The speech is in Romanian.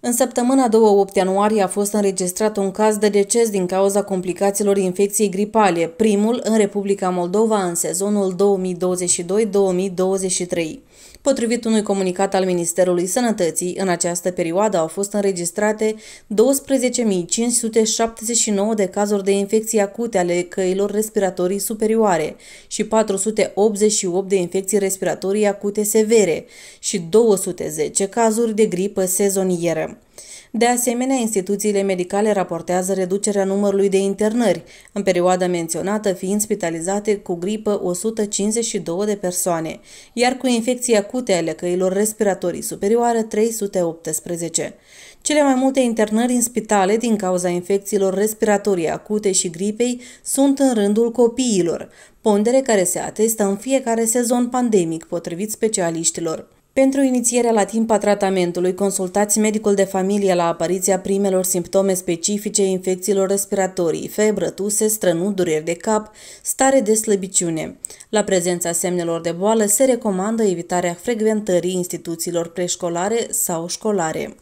În săptămâna 2-8 ianuarie a fost înregistrat un caz de deces din cauza complicațiilor infecției gripale, primul în Republica Moldova în sezonul 2022-2023. Potrivit unui comunicat al Ministerului Sănătății, în această perioadă au fost înregistrate 12.579 de cazuri de infecții acute ale căilor respiratorii superioare și 488 de infecții respiratorii acute severe și 210 cazuri de gripă sezonieră. De asemenea, instituțiile medicale raportează reducerea numărului de internări, în perioada menționată fiind spitalizate cu gripă 152 de persoane, iar cu infecții acute ale căilor respiratorii superioare 318. Cele mai multe internări în spitale din cauza infecțiilor respiratorii acute și gripei sunt în rândul copiilor, pondere care se atestă în fiecare sezon pandemic, potrivit specialiștilor. Pentru inițierea la timp a tratamentului, consultați medicul de familie la apariția primelor simptome specifice infecțiilor respiratorii, febră, tuse, strănut, dureri de cap, stare de slăbiciune. La prezența semnelor de boală se recomandă evitarea frecventării instituțiilor preșcolare sau școlare.